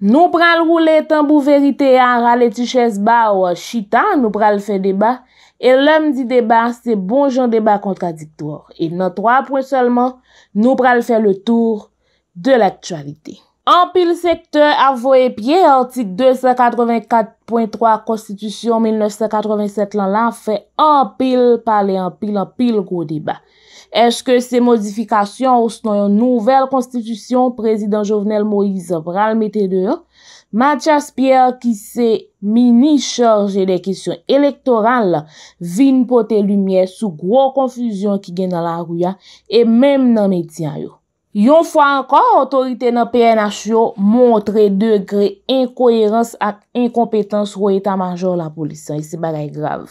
Nou pral roulet an bou verite, an ral eti ches ba ou an chitan, nou pral fè debat, e lèm di debat, se bon jan debat kontradiktor. E nan 3 pwen seulement, nou pral fè le tour de l'aktualite. An pil sekte avoye pie, antik 284.3 konstitusyon 1987 lan lan fè an pil pale an pil an pil kou debat. Eske se modifikasyon ou snon yon nouvel konstitisyon Prezident Jovenel Moïse vral metede yo? Matias Pierre ki se mini-chorje de kisyon elektoral vin pote lumye sou gro konfuzyon ki gen nan la rouya e menm nan metyan yo. Yon fwa ankon, otorite nan PNH yo montre degre enkoherans ak enkompetans woy etan manjou la polisyon. Se bagay grav.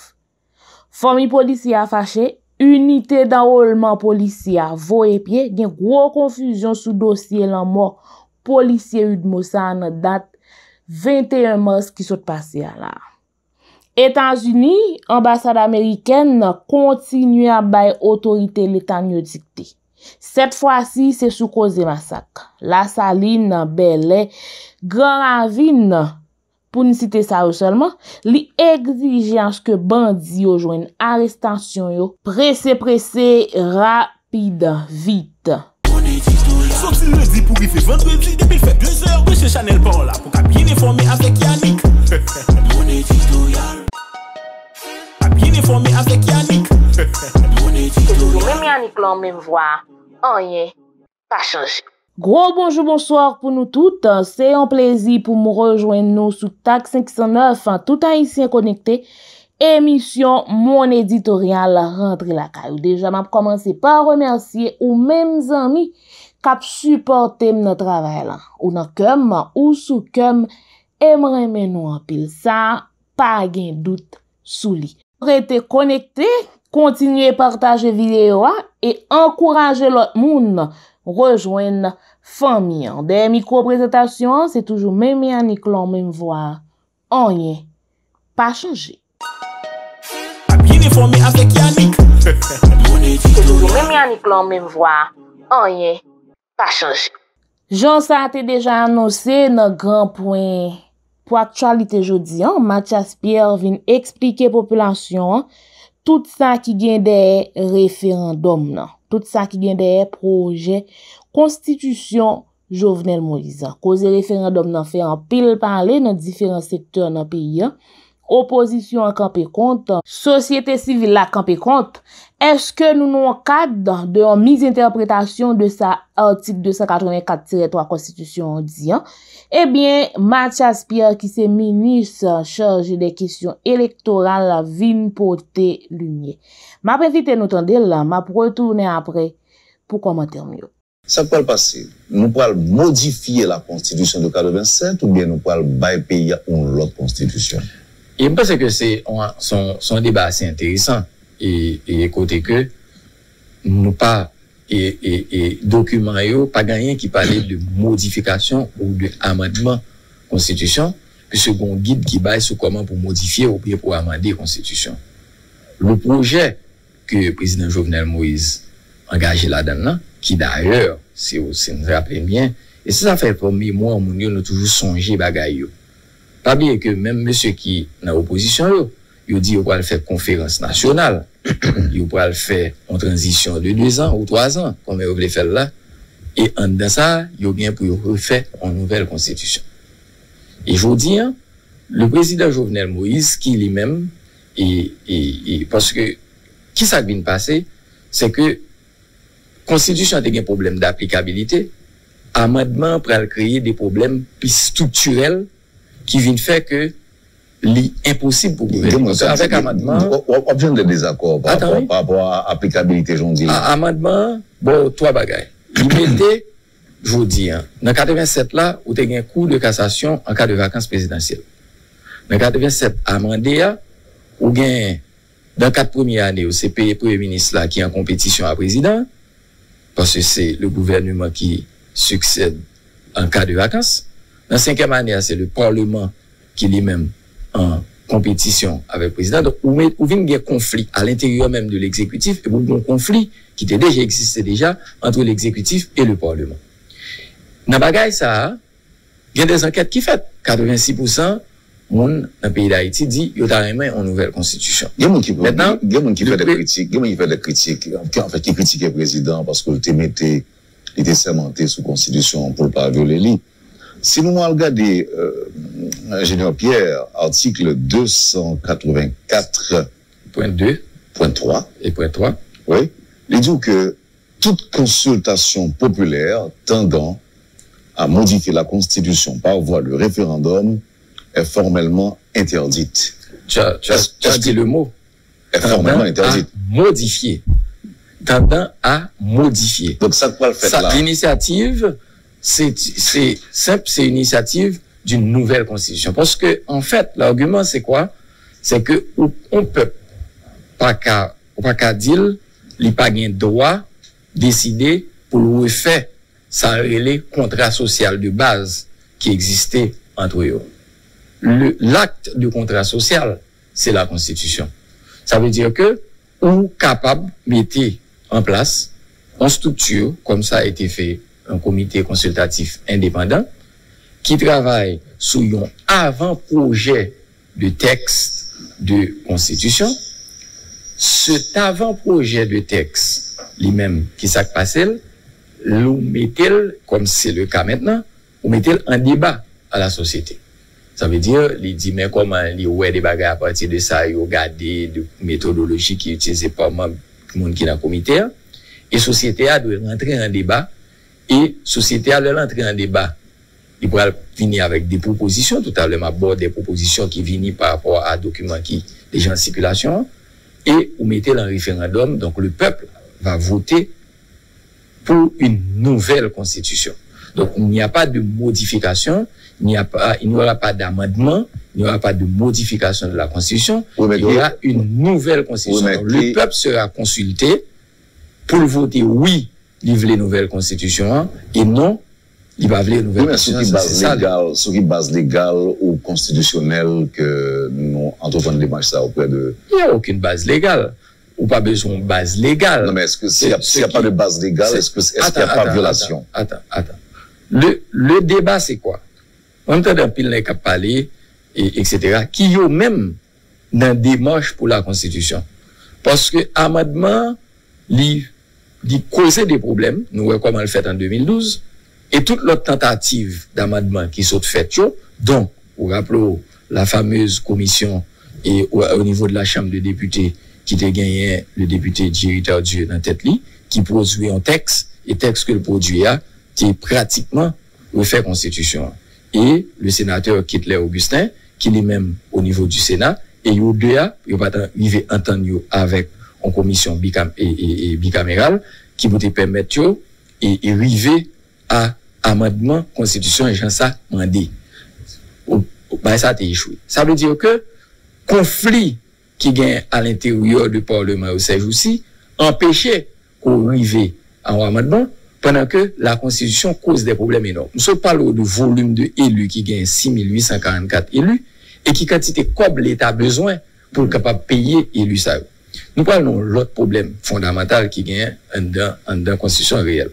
Fomi polisyon fache, Unite da ou lman polisya vo epye gen gro konfuzyon sou dosye lan mo polisye Udmosan dat 21 mas ki sot pase ya la. Etan Zuni, ambasade Ameriken kontinye a bay otorite letan nyo dikte. Sep fwa si se sou koze masak. La saline belè, gran avine. Pouni cite sa yo selman, li egzijans ke bandi yo jwen arrestansyon yo, prese prese, rapide, vite. Mwenye Yannick loun menm vwa, anye, pa chanjik. Gro bonjou, bonsoir pou nou tout. Se yon plezi pou mou rejoen nou sou Tak 509, tout an isi an konekte, emisyon moun editorial rentri la kay. Ou deja m ap komanse pa remersye ou mem zami kap suportem nou travèl. Ou nan kem, ou sou kem emremen nou an pil sa pa gen dout sou li. Ou rete konekte, kontinue partaje videyo e ankouraje lout moun rejoen nou De mikro prezentasyon, se toujou mè mè Yannick lò mèm vwa, anye, pa chanje. Jans a te deja annose nan gran pwen pwa chalite jodi an, Matias Pierre vin eksplike populasyon, tout sa ki gen de referandom nan, tout sa ki gen de proje... Konstitisyon Jovenel Moïse, koze referandom nan fey an pil pale nan diferans sektor nan peyi an, oposisyon akampe kont, sosyete sivil akampe kont, eske nou nou akad de an miz interpretasyon de sa artik 284-3 Konstitisyon di an, ebyen Matias Pierre ki se minis charje de kisyon elektoral vin pote lunye. Ma prezite nou tande la, ma prou toune apre pou komater myo. Sa kwa l pase? Nou kwa l modifiye la konstitisyon de 85 ou bien nou kwa l baye peyi ya un lot konstitisyon? E mpase ke se son deba ase enteresan e kote ke nou pa e dokumen yo pa ganyen ki pale de modifikasyon ou de amadman konstitisyon ke se kon guide ki baye sou koman pou modifiye ou piye pou amadman de konstitisyon. Lou proje ke prezident Jovenel Moïse... angaje la den nan, ki d'areur, se ou se nou rappele mwen, e se la fèl pomme moun, moun yo nou toujou sonje bagay yo. Pabye ke mèm mèsè ki nan oposisyon yo, yo di yo pral fè konferans nasyonal, yo pral fè an transisyon de 2 an ou 3 an, kon mè yo vle fè la, e an da sa, yo gen pou yo refè an nouvel konstitisyon. E joun di, an, le prezident Jovenel Moïse, ki li mèm, e, e, e, paske ki sa gwen pase, se ke Konstitusyon te gen probleme d'aplikabilite, amadman pral kreye de probleme pi stupturel ki vin fè ke li imposib pou pou ven. Je monser, avèk amadman... Objen de dezakor pa apwa aplikabilite jondi. Amadman, bon, to a bagay. Li bète, joun di, nan 87 la, ou te gen kou de kasasyon an ka de vakans prezidansyel. Nan 87, amande ya, ou gen, dan 4 premiye ane, ou se peye preminis la ki an kompetisyon a prezidans, kon se se le gouvernement ki suksède an ka de vakans. Nan 5è manè a, se le parlement ki li men an kompetisyon avek prezident. Ou vin gen konflik a l'intèryon men de l'exekutif, e bon konflik ki te deje eksiste deja antre l'exekutif e le parlement. Nan bagay sa, gen de zankète ki fèt, 86% moun pays pays d'Haïti y a n'y a nouvelle Il y a des ki qui y a des des qui fait des critiques, en fait, qui des le président parce qu'il était l te sous constitution sous pou pas violer viole Si nous regardons, euh, ingenieur Pierre, article 284.2.3 et .3, oui, il dit que toute consultation populaire tendant à modifier la constitution par voie de référendum formellement interdite. Tu as, dit le mot. formellement interdite. Modifier. Tendant à modifier. Donc ça, quoi le fait là? L'initiative, c'est simple, c'est une initiative d'une nouvelle constitution. Parce que, en fait, l'argument, c'est quoi? C'est que on peut pas qu'à pas qu'à dire, les pas de droit décider pour le refaire ça le contrat social de base qui existait entre eux. L'acte de contrat social, c'est la constitution. Ça veut dire que, on est capable de mettre en place, en structure, comme ça a été fait, un comité consultatif indépendant, qui travaille sous un avant-projet de texte de constitution. Cet avant-projet de texte, lui-même, qui s'acpasse, l'on met tel, comme c'est le cas maintenant, on met tel un débat à la société. Sa ve dir li di men koman li ouwe de bagay a pati de sa yo gade de metodolosi ki yi tise pa moun ki nan komiter. E sosyete a do yon rentre an deba. E sosyete a le rentre an deba. Yi pou al vini avèk de proposisyon. Toutal lèm abòr de proposisyon ki vini par apòr a dokumen ki de jan sikilasyon. E ou mette lan referandom. Donk le pepl va votè pou yon nouvel konstitisyon. Donc, il n'y a pas de modification, il n'y aura pas d'amendement, il n'y aura pas de modification de la Constitution. il y aura une nouvelle Constitution. le peuple sera consulté pour voter oui, il livrer nouvelle Constitution, hein, et non, il va la nouvelle Constitution. Mais Sur qui base, base légale ou constitutionnelle que nous entreprenons les marches ça auprès de... Il n'y a aucune base légale ou pas besoin de base légale. Non, mais est-ce que s'il n'y a, pas de base légale, est-ce qu'il n'y a pas violation Attends, attends. Le debat se kwa? On te de pil ne kap pale, et cetera, ki yo men nan demanj pou la konstitusyon. Paske amadman li kose de problem, nou rekomman le fet en 2012, et tout lot tentative damadman ki sot fet yo, donk, ou rapplo, la fameuse komisyon, e o nivou de la chanm de depute, ki te genyen le depute diriteur du je nan tet li, ki prodwi an teks, et teks ke prodwi a, ki pratikman ou fè konstitisyon. E le senatèr Hitler-Augustin, ki li menm ou nivou du Senat, e yo deya, yo patan, yive entan yo avèk an komisyon bikameral, ki boutè pèmèt yo, e yive a amadman konstitisyon e jan sa mande. Ba, sa te yishou. Sa bè diyo ke, konflik ki gen al ente ou yo de parleman ou sej ou si, an peche kou yive an amadman, Pendan ke la konstitusyon kouse de problem enok. Nou sou palo de volume de elu ki gen 6.844 elu e ki kantite kob l'Etat bezwen pou kapap peye elu sa ou. Nou palo nou l'ot problem fondamental ki gen an dan konstitusyon reyel.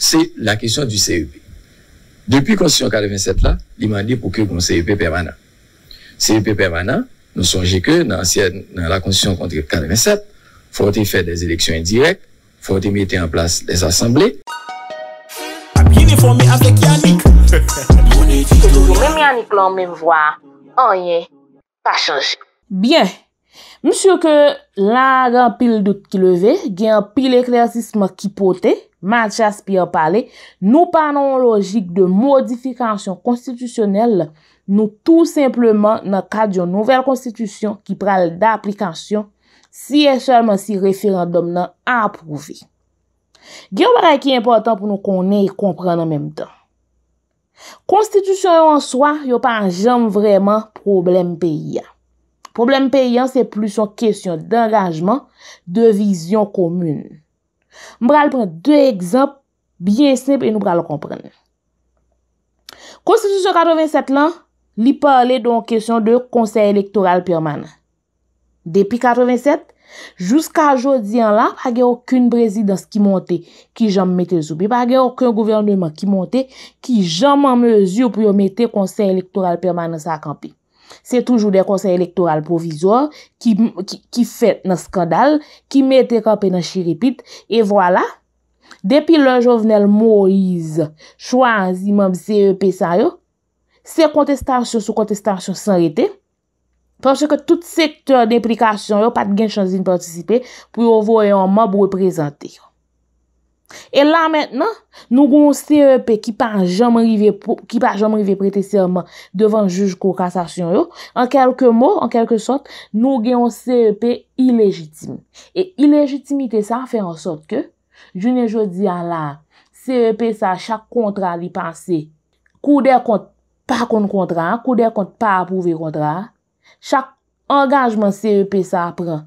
Se la kesyon du CEP. Depi konstitusyon 87 la, li mandi pou ke bon CEP permanent. CEP permanent, nou sonje ke nan la konstitusyon konti 47, fote fè des eleksyon indirek, fò di mette an plas des asemble. Mèm Yanik lò mèm vwa, anye, oh, pa chanj. Bien, msè ke la gan pil dout ki leve, gen pil eklerazisme ki pote, man chas pi an pale, nou panon logik de modifikasyon konstitisyonel, nou tout simplement nan kade yon nouvel konstitisyon ki pral da aplikasyon siye chalman si referandum nan aprouvi. Gyo baran ki important pou nou konen e kompren nan menm tan. Konstitusyon yo an soa, yo pa janm vreman problem peyyan. Problem peyyan, se plou son kesyon d'angajman de vizyon komune. Mbra l pren dwe ekzamp biye simp e nou mbra l kompren. Konstitusyon 87 lan, li pale don kesyon de konsey elektoral permanen. Depi 87, jouska a jodi an la, pa ge okun brezidans ki monte ki jam mette soubi. Pa ge okun gouvernement ki monte ki jam an mezu pou yo mette konsey elektoral permanen sa akampi. Se toujou de konsey elektoral provizor ki fet nan skandal, ki mette akampi nan chiripit. E vwala, depi le jovenel Moise chwa zi man vze e pesayou, se kontestasyon sou kontestasyon san rete, Pansè ke tout sektor d'implikasyon yo pat gen chansi de patisipe pou yo voye anman bou yon prezante. E lan mentenan, nou gen yon CEP ki pan jam rive prete seman devan juj kou kansasyon yo. An kelke mou, an kelke sot, nou gen yon CEP ilegitim. E ilegitimite sa an fe an sot ke, jounen jodi an lan, CEP sa chak kontra li panse kou der kont pa kont kontra, kou der kont pa apouve kontra. chak anganjman CEP sa apren,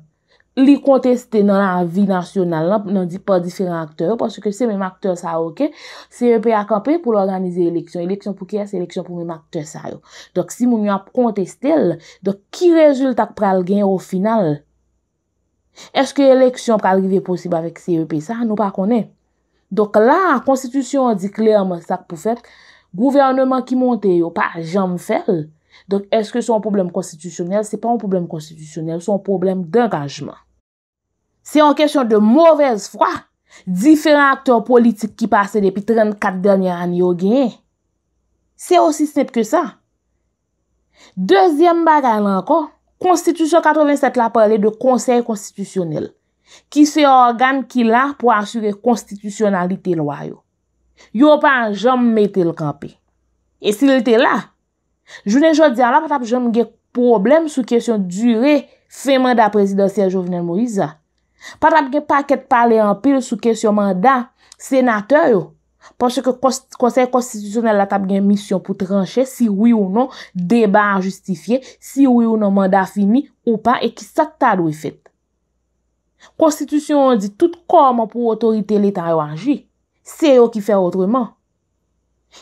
li konteste nan la vi nasyonal, nan di pa diferent akteur, paske se men akteur sa yo ke, CEP akampe pou l'organize eleksyon, eleksyon pou kese, eleksyon pou men akteur sa yo. Dok si moun yon konteste el, dok ki rezultat pral gen yo final? Eske eleksyon pral rive posib avik CEP sa, nou pa konen? Dok la, konstitusyon di klerman sak pou fet, gouvernement ki monte yo, pa jom fel, Donk, eske son poublem konstitisyonel, se pa ou poublem konstitisyonel, son poublem d'engajman. Se yon kèsyon de mouvez fwa, diferent akteur politik ki pase depi 34 danyan an yo genye, se osi snep ke sa. Dezyen bagan lanko, Konstitisyon 87 la pale de konsey konstitisyonel, ki se organ ki la pou asyre konstitisyonality lwayo. Yo pa an jom metel kampe. E si lte la, Jounen jodi an la patap jom gen problem sou kesyon dure fe manda presidansye jovenel Moïse. Patap gen paket pale an pil sou kesyon manda senatè yo. Ponche ke konsey konstitusyonel la tab gen misyon pou tranche si wou ou non, deba an justifiye, si wou ou non manda fini ou pa e ki sakta dwe fet. Konstitusyon di tout korma pou otorite letan yo anji, se yo ki fe otreman.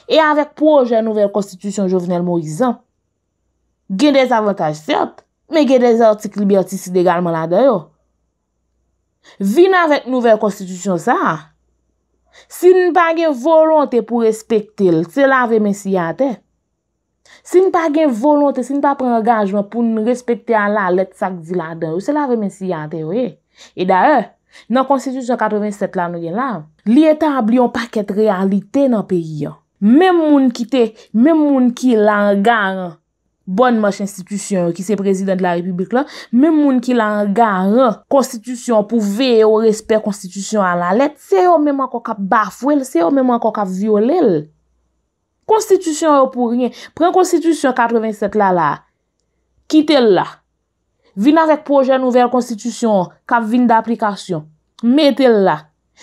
E avèk pou jè nouvel konstitusyon jovenel morizan, gen dez avontaj sèp, me gen dez artik libyotisi degalman la dè yo. Vin avèk nouvel konstitusyon sa, si nou pa gen volontè pou respektil, se la ve men si yate. Si nou pa gen volontè, si nou pa pren engagement pou nou respekti an la, let sak di la dè yo, se la ve men si yate, we. E, e daè, nan konstitusyon 87 la nou gen la, li etabli yon paket realite nan peyi yo. Mè moun ki te, mè moun ki lan gare, bon mòche institisyon ki se prezident de la republik la, mè moun ki lan gare, konstitisyon pou ve yo respèr konstitisyon an la let, se yo mè moun ko kap baf ou el, se yo mè moun ko kap violel. Konstitisyon yo pou rin, pren konstitisyon 87 la la, kite l la, vin avèk proje nouvel konstitisyon, kap vin d'aplikasyon, mette l la,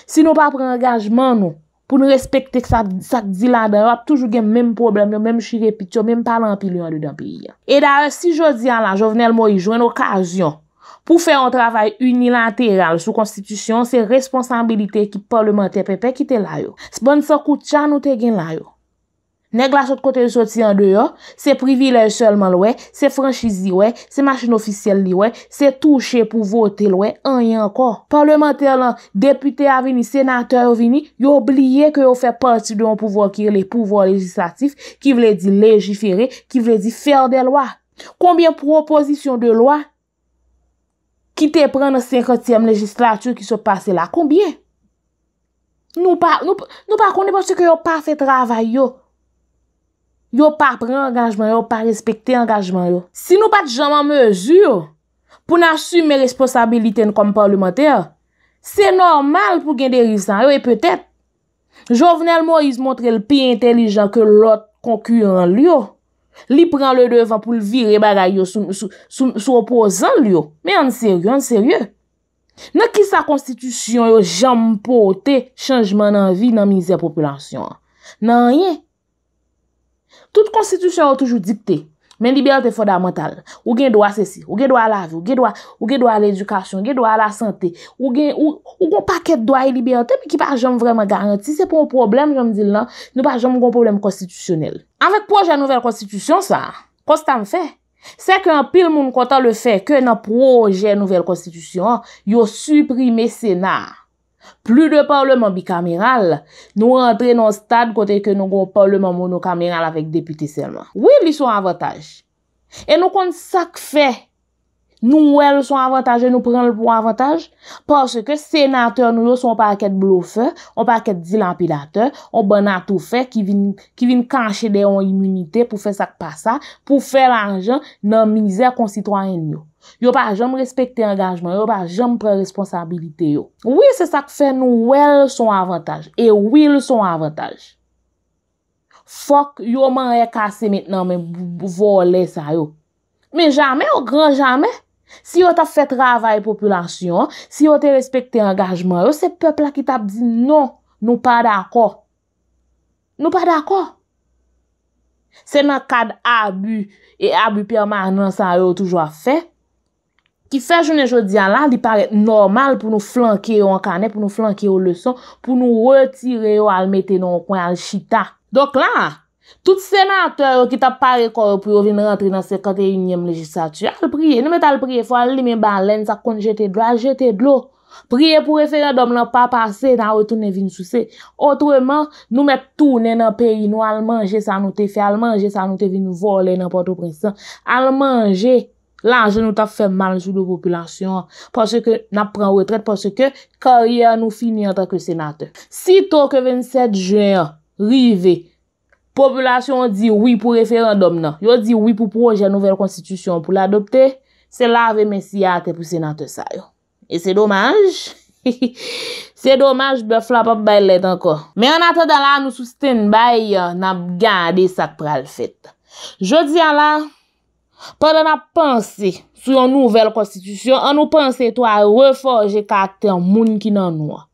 si nou pa pren engajman nou, pou nou respekte sa dila da yo ap toujou gen menm problem yo, menm chirepit yo, menm palan pil yo anou da pi. E da si jodi an la, jo venel mo yi jwen okazyon pou fe yon travay unilateral sou konstitusyon, se responsabilite ki parlemente pepe ki te la yo. Sponsor kout chan nou te gen la yo. Ne glasot kote yon soti an deyo, se privilej selman lwe, se franchizi lwe, se machin ofisyel lwe, se touche pou vote lwe, an yon kon. Parlementer lan, depute avini, senateur avini, yon obliye ke yon fe pati de yon pouvo akire, le pouvo legislatif, ki vle di legifere, ki vle di fer de lwa. Konbyen propozisyon de lwa? Ki te pren nan 50e legislatur ki se pase la, konbyen? Nou pa konen pa se ke yon pa fe travay yo. yo pa pre engagement, yo pa respecte engagement yo. Si nou pat jam an mezu yo, pou nan sume responsabiliten kom parlimenter, se normal pou gen derisan yo, yo e petep, jovenel mo yi se montre l pi intelijan ke lot konkuren li yo, li pren le devan pou l vire bagay yo sou opozan li yo. Men an seryo, an seryo. Nan ki sa konstitusyon yo jam pote chanjman nan vi nan mizè populasyon. Nan yin. Tout konstitusyon ou toujou dikte, men libeante fondamental, ou gen doa sesi, ou gen doa lavi, ou gen doa l'edukasyon, ou gen doa la sante, ou gen doa libeante, mi ki pa jom vreman garanti, se pou mwen problem, jom di lan, nou pa jom mwen problem konstitusyonel. Anvek proje nouvel konstitusyon sa, kostan fe, se ke an pil moun konta le fe ke nan proje nouvel konstitusyon, yo suprime sena. Plou de parleman bikameral, nou rentre nou stad kote ke nou gro parleman monokameral avèk deputi selman. Ou e li sou avataj? E nou kon sak fè. Nou wè lè son avantajè, nou pren lè pou avantaj. Paske senatèr nou yo son pa kèd blofè, ou pa kèd dilampilatè, ou banatou fè ki vin kanchè de yon immunité pou fè sak pa sa, pou fè l'anjen nan mizèr konsitwanyen nou. Yo pa jom respektè engajmen, yo pa jom pren responsabilité yo. Oui, se sak fè nou wè lè son avantaj, e wè lè son avantaj. Fok, yo man yè kase mèt nan men volè sa yo. Men jamè ou gran jamè, Si yo ta fè travay populasyon, si yo te respekte engajman yo, se pepla ki ta bzi, non, nou pa d'akor. Nou pa d'akor. Se nan kad abu, e abu pya marnan sa yo toujwa fè, ki fè jounen jodi an lan, di paret normal pou nou flanke yo an kane, pou nou flanke yo le son, pou nou retire yo al mette nou kwen al chita. Dok la, Tout senatèr ki tap pare kor pou yo vin rentri nan 51èm legislatü, al priye. Nou met al priye, fwa li men ban len, sa kon jete dwa, jete dlo. Priye pou refere dom nan pa pase, nan wè toune vin sou se. Otreman, nou met toune nan peyi nou al manje, sa nou te fè al manje, sa nou te vin vole nan poto prinsan. Al manje, lanje nou tap fè manjou de populasyon, pwase ke nan pran wè tret, pwase ke karye an nou fini an tak wè senatèr. Si to ke 27 jenye rive, Populasyon di oui pou referandom nan. Yo di oui pou proje nouvel konstitusyon pou l'adopte, se la ve men si ate pou senante sa yo. E se domaj, se domaj be flap ap baylet anko. Men anate de la nou sousten bay nan gande sak pral fete. Je di an la, padan ap panse sou yon nouvel konstitusyon, an nou panse to a reforje kat ten moun ki nan noua.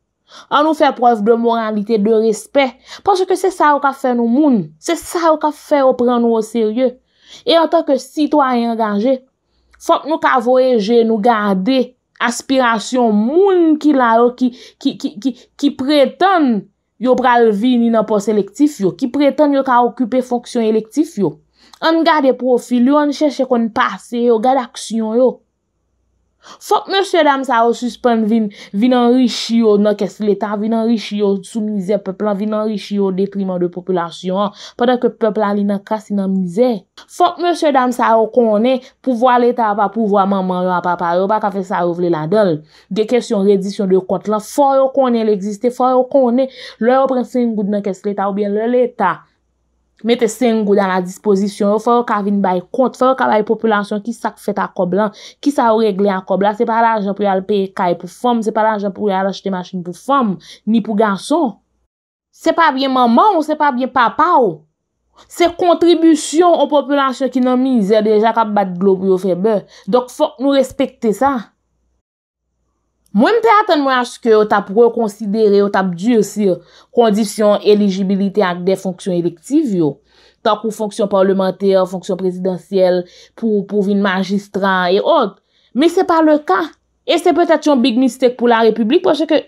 An nou fè proz de moralite, de respè, porske se sa yo ka fè nou moun, se sa yo ka fè yo pran nou o seryè. E an ta ke sitwa yon ganje, fok nou ka voyeje nou gade, aspirasyon moun ki la yo, ki preten yo pralvi ni nan pos elektif yo, ki preten yo ka okupe fonksyon elektif yo. An gade profil yo, an chèche kon pase yo, gade aksyon yo. Fok mèche dam sa ou suspèn vin anri chi yo nan kes leta, vin anri chi yo soumize peplan, vin anri chi yo depriman de populasyon, padan ke peplan li nan krasi nan mize. Fok mèche dam sa ou konè, pouvoa leta apapouvoa maman yo apaparo, baka fe sa ou vle ladol. De kesyon redisyon de kont lan, fò ou konè l'existe, fò ou konè lè ou prensen goud nan kes leta ou bien lè leta. Mette seng ou dan la disposisyon ou, fò wè ka vin bay kont, fò wè ka bay populasyon ki sak fèt a kob lan, ki sa ou regle a kob lan. Se pa la anjan pou yal pey kay pou fòm, se pa la anjan pou yal achete manchini pou fòm, ni pou ganson. Se pa byen maman ou se pa byen papa ou. Se kontribusyon ou populasyon ki nan mizè, deja ka bat globyo febe. Dok fòk nou respekte sa. Mwen te atan mwen aske ou tap rekonsidere, ou tap dursir kondisyon eligibilite ak de fonksyon elektiv yo. Tak ou fonksyon parlementer, fonksyon prezidentyel, pou vin magistran e ot. Men se pa le ka. E se petat yon big mistek pou la republik. Poche ke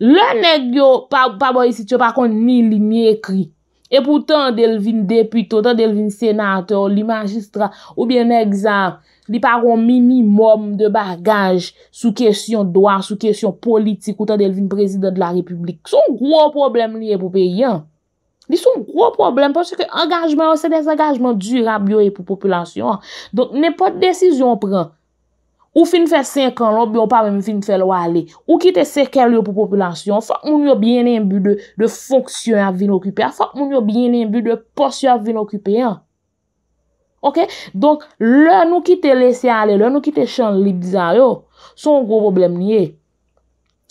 le neg yo, pa bo yisit yo, pa kont ni li ni ekri. E pou tan del vin deputo, tan del vin senator, li magistran, ou bien egzav. li paron minimum de bagaj sou kesyon doar, sou kesyon politik ou ta devine prezident de la republik. Son gro problem li epope yon. Li son gro problem e pou se ke engajman ou se desengajman duran biyo epope populasyon. Don, ne pa de desisyon pren. Ou fin fe 5 an, ou biyo pa vemi fin fe lo ale. Ou ki te sekel yo epope populasyon. Fak moun yo biyen en bi de fonksyon ap vin okupen. Fak moun yo biyen en bi de porsyon ap vin okupen. Ok, donk, lè nou ki te lese ale, lè nou ki te chan lip dizan yo, son gro problem ni e.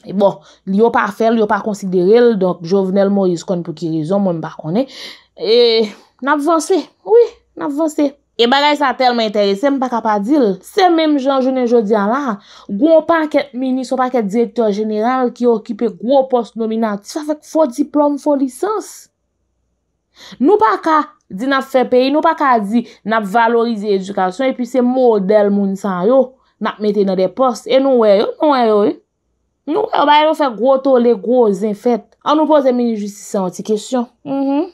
E bon, li yo pa fè, li yo pa konsidere el, donk, jovenel mo yiskon pou ki rizon, mwen mi pa konen. E, nap vansè, oui, nap vansè. E bagay sa telman interese, m baka pa dil. Se menm jan jounen joudian la, gwo pa ket minis, gwo pa ket direktor jeneral ki okipe gro post nominant, ti fèk fò diplom, fò lisans. Nou baka... Di nap fe peyi, nou pa ka di nap valorize edukasyon, epi se model moun san yo, nap mette nan de post. E nou wey yo, nou wey yo, e? Nou wey yo, baye yo fe grotole, groz, enfet. An nou pose meni justisan, ti kesyon? Mm-hmm.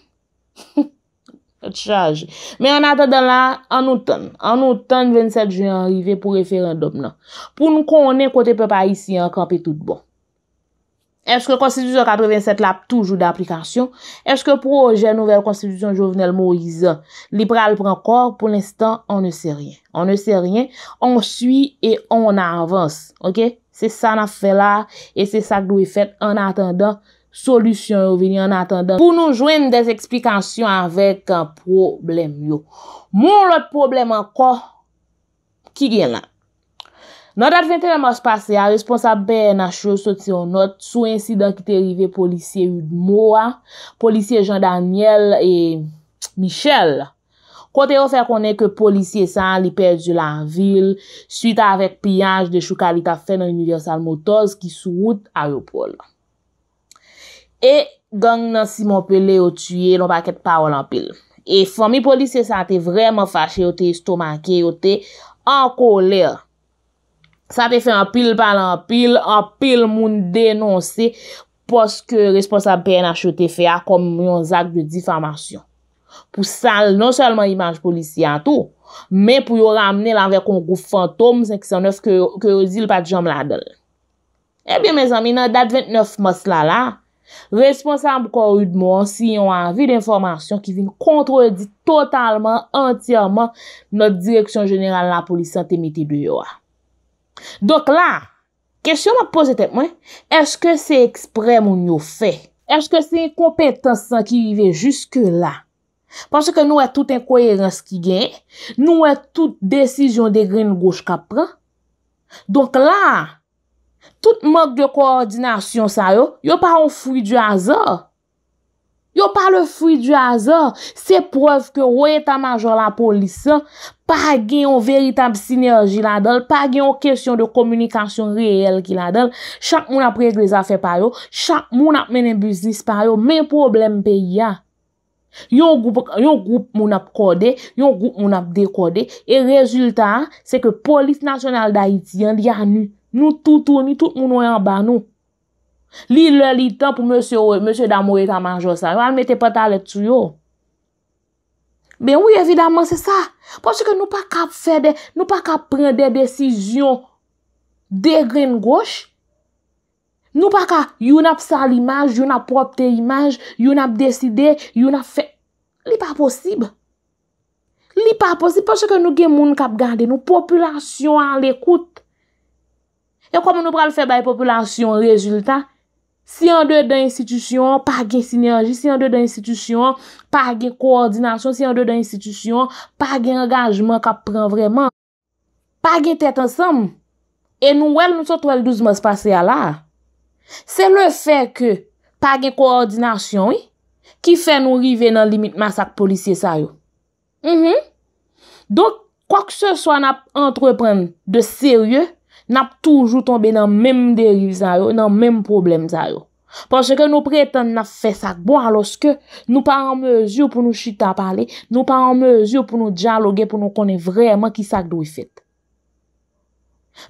E ti chaje. Meni an ata den la, an nou ten. An nou ten 27 juan rive pou referendop nan. Pou nou konen kote pepa isi, an kapi tout bon. Eske konstitusyon 87 la toujou d'aplikasyon? Eske proje nouvel konstitusyon jovenel Moïse? Libral prankor? Po l'instant, on ne se rien. On ne se rien. On sui et on avance. Ok? Se sa na fe la. E se sa gdou e fet. En atendan, solusyon yo vini. En atendan. Pou nou jwen des eksplikasyon avek problem yo. Mon lot problem anko, ki gen la? Nan dat 21 mas pase, a responsabè nan chou sot se yon not, sou insidant ki te rive polisye Yudmoua, polisye Jean Daniel e Michel. Kote yo fè konen ke polisye san li perdi lan vil, suite avèk piyaj de chou kalita fè nan Universal Motors ki sou wout a yo pol. E, gang nan Simon Pele yo tuye, non pa ket pa wò lan pil. E fò mi polisye san te vreman fache yo te istomake, yo te anko lèr. Sa te fe anpil pal anpil, anpil moun denonsi poske responsable PNH o te fe a kom yon zak de difamasyon. Po sal non salman imanj polici an tou, men pou yo ramne la vek kon kou fantom 509 ke yo zil pat jom la del. E eh bi men zami nan dat 29 mas la la, responsable kon rudmon si yon anvi de informasyon ki vin kontrodi totalman antiyaman not direksyon jeneral la polisyon temite bi yo a. Donk la, kesyon ma pose tep mwen, eske se ekspre moun yo fe? Eske se yon kompetansan ki vive juske la? Pansye ke nou e tout enkoyerans ki gen, nou e tout desijon de grin goj kapran? Donk la, tout mok de koordinasyon sa yo, yo pa yon fwi di aza? Yo pa le fwi di aza, se prev ke royen ta major la polisa pa gen yon veritab sinerji la del, pa gen yon kesyon de komunikasyon reyel ki la del, chak moun ap preg le zafè pa yo, chak moun ap menen biznis pa yo, men problem pe ya. Yon group moun ap kode, yon group moun ap dekode, e rezultat se ke polit nasyonal da iti yon diyan nou, nou toutou ni, tout moun ou yon ban nou. Li loli tan pou monsye Damoreta Manjosa yo, an mette pata let sou yo. Ben, oui, evidemment, se sa. Poche ke nou pa kap fè de, nou pa kap pren de desisyon de grene goche. Nou pa ka, yon ap sa l'imaj, yon ap propte imaj, yon ap deside, yon ap fè. Li pa posib. Li pa posib. Poche ke nou gen moun kap gande nou, populasyon an l'ekoute. E kom nou pral fè bay populasyon rezultat. Si yon dè dè institisyon, pa gen sinerji. Si yon dè dè institisyon, pa gen koordinasyon. Si yon dè dè institisyon, pa gen engajman kap pren vreman. Pa gen tèt ansam. E nou wel nou sot wel douz mòs pase ya la. Se le fè ke pa gen koordinasyon, ki fè nou rive nan limit masak polisye sa yo. Mhm. Don, kwa kse so an ap antrepren de seryè, Nap toujou tombe nan menm deriv zaryo, nan menm problem zaryo. Pwase ke nou preten nap fe sak bo an loske nou pa an mezyou pou nou chita pale, nou pa an mezyou pou nou diyaloge pou nou kone vreman ki sak do yi e fet.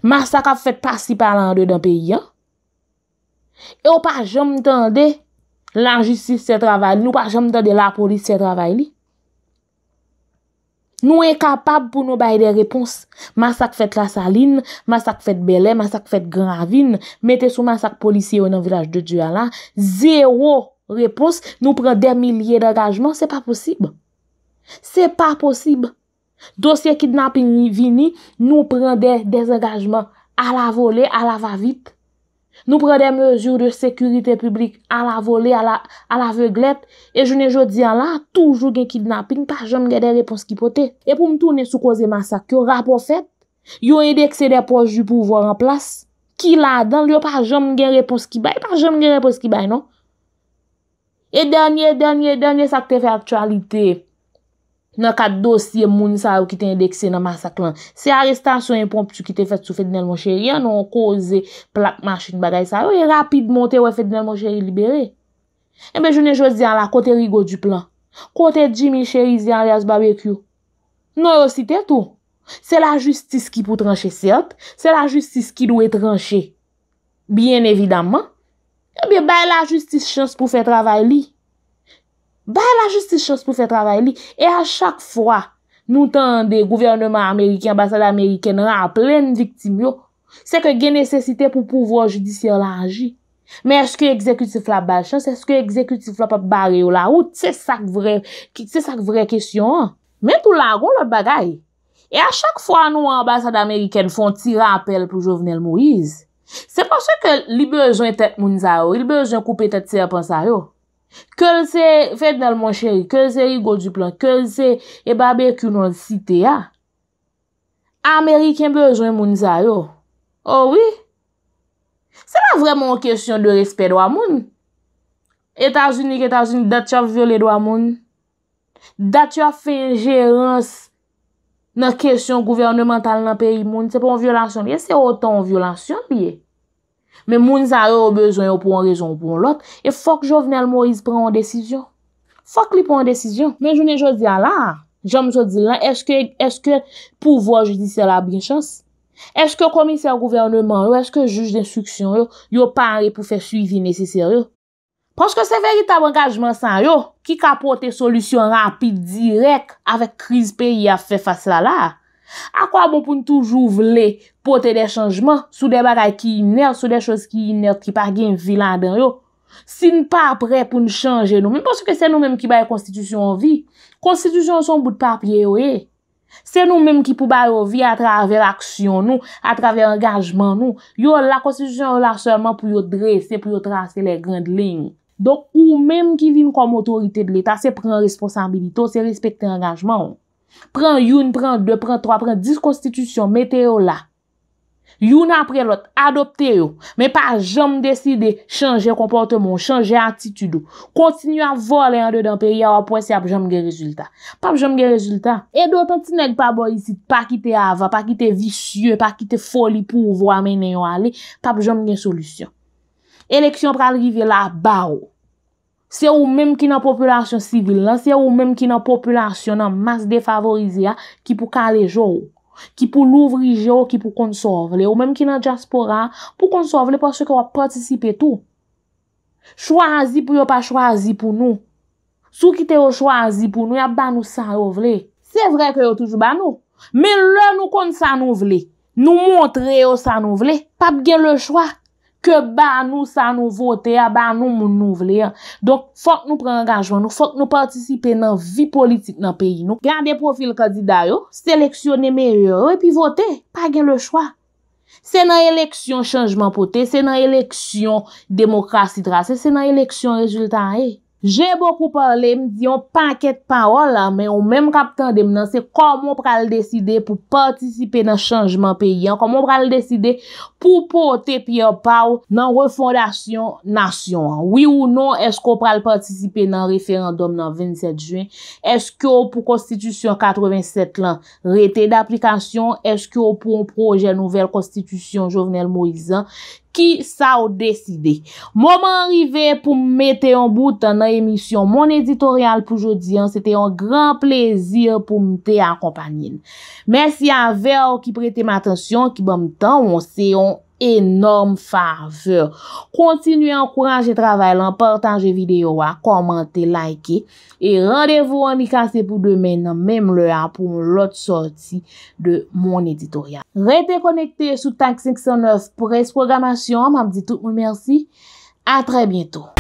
Masak ap fet pasi palande dan pe yi an. E ou pa jom tande la jistise se travay li, nou pa jom tande la polise se travay li. Nou e kapab pou nou baye de repons. Masak fèt la saline, masak fèt belè, masak fèt gran avine, mette sou masak polisye ou nan vilaj de Diyala, zèro repons, nou pren de milyè d'engajman, se pa posib. Se pa posib. Dosye kidnapini vini, nou pren de desengajman. A la vole, a la va vit. Nou pre de mezur de sekurite publik a la vole, a la veglep, e jounen jodi an la, toujou gen kidnapping, pa jom gen repons ki pote. E pou m toune sou koze masak, yo raponset, yo en dekse de poj du pouvo en plas, ki la dan, yo pa jom gen repons ki bay, pa jom gen repons ki bay, non? E danyen, danyen, danyen sakte fe aktualite. nan kat dosye moun sa yo ki te indeksye nan masaklan. Se a restan sou yon pomp tu ki te fet sou Ferdinand Monsheri, yon nou o koze plak machin bagay sa yo, e rapid monte we Ferdinand Monsheri libere. Ebe, jounen jous diyan la, kote Rigo Duplan, kote Jimmy Sheri diyan Rias Babekyou, nou yo siten tou. Se la justis ki pou tranche siert, se la justis ki dwe tranche. Bien evidaman, e ebe, bay la justis chans pou fe travay li. Bay la justice chos pou fè travay li. E a chak fwa, nou tan de gouvernement Ameriken, ambassade Ameriken, nan a plen viktim yo, se ke gen nesesite pou pouvwa judisyon la anji. Men eske ekzekutif la bachan, eske ekzekutif la pap bare yo la, ou tse sak vre, tse sak vre kesyon an. Men tou lagon lor bagay. E a chak fwa nou ambassade Ameriken fon ti rappel pou Jovenel Moïse. Se pa chak li bejwen tet mouniz a yo, li bejwen koupe tet ti apans a yo. Kèl se fèd nan mwen chèri, kèl se rigot du plan, kèl se e babè kyou nan site ya, Ameriken bejwen moun zay yo, oh, ouwi, se la vreman kèsyon de respè do a moun, etajouni kètajouni datyaf vyele do a moun, datyaf fè gèrans nan kèsyon gouvernemental nan peyi moun, se pon violansyon liye, se oton violansyon liye. men moun zare ou bezon yo pou an rezon pou an lot, e fok jo vnen l mou iz pran an desisyon. Fok li pran an desisyon, men jounen jo di ala. Jounen jo di lan, eske pou vwa judisyon la bren chans? Eske komisyon gouverneman yo, eske juj d'instruksyon yo, yo pari pou fe suivi neseseryo? Ponske se veri tabangajman san yo, ki kapote solusyon rapi direk avèk kriz peyi a fe fas la la, A kwa bon pou nou toujou vle pote de chanjman sou de bagay ki iner, sou de chos ki iner ki pa gen vilan den yo? Si nou pa apre pou nou chanje nou, men pwosou ke se nou menm ki baye konstitisyon ou vi? Konstitisyon ou son bout papye yo e? Se nou menm ki pou baye ou vi a traver aksyon nou, a traver engajman nou? Yo la konstitisyon ou la seman pou yo drese, pou yo trase le grand ling? Donk ou menm ki viv kon motorite bleta se pren responsabilito, se respekte engajman ou? Pren youn, pren 2, pren 3, pren 10 konstitusyon, mete yo la. Youn apre lot, adopte yo. Men pa jom deside chanje komportemon, chanje atitude yo. Kontinu a volen an de dan peri ya wapwensi ap jom gen rezultat. Pa pou jom gen rezultat. E do tan ti neg pa bo yisi, pa ki te ava, pa ki te visye, pa ki te foli pou wamen yo ale, pa pou jom gen solusyon. Eleksyon pralrive la, ba yo. Se ou mèm ki nan populasyon sivil la, se ou mèm ki nan populasyon nan mas defavorize ya ki pou kaléjou, ki pou louvrije ou ki pou konsovle, ou mèm ki nan diaspora pou konsovle pòsè ki wap protisipe tou. Chwazi pou yo pa chwazi pou nou. Sou ki te yo chwazi pou nou, ya ban ou san ovle. Se vre kè yo toujou ban nou. Mè lè nou kon san ovle. Nou montre yo san ovle. Pap gen le chwa. ke ba nou sa nou vote, a ba nou moun nou vle. Donk, fok nou pren angajman nou, fok nou partisipe nan vi politik nan peyi nou. Gande profil kandida yo, seleksyon ne mèye yo, e pi vote, pa gen le chwa. Se nan eleksyon chanjman pote, se nan eleksyon demokrasi drase, se nan eleksyon rezultan e. Jè boku pale m diyon panket pa ou la men, ou menm kap kande m nan, se komon pral deside pou patisipe nan chanjman peyi an, komon pral deside pou pote piyo pa ou nan refondasyon nasyon an. Ou ou non, esko pral patisipe nan referandom nan 27 juen, esko pou konstitusyon 87 lan rete d'aplikasyon, esko pou m proje nouvel konstitusyon jounel moizan. ki sa ou deside. Mouman rive pou m mette yon bout tan nan emisyon, moun editoryal pou jodi, an, sete yon gran plezir pou m te akompanyen. Mersi a ve ou ki prete m atensyon ki ba m tan ou se yon Enorme faveur Kontinuè an kouran jè travèl An portan jè videyo wè Komante, likey E randevou an di kase pou demè nan Mèm lè an pou lòt sorti De moun editoria Rète konekte sou tank 509 Presse programasyon Mèm di tout mou mersi A trè bientou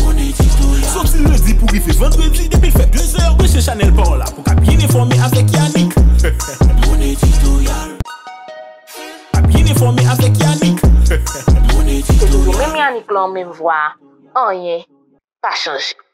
Se nou se mèmè an i klon mèm vwa, an yè, pa son jè.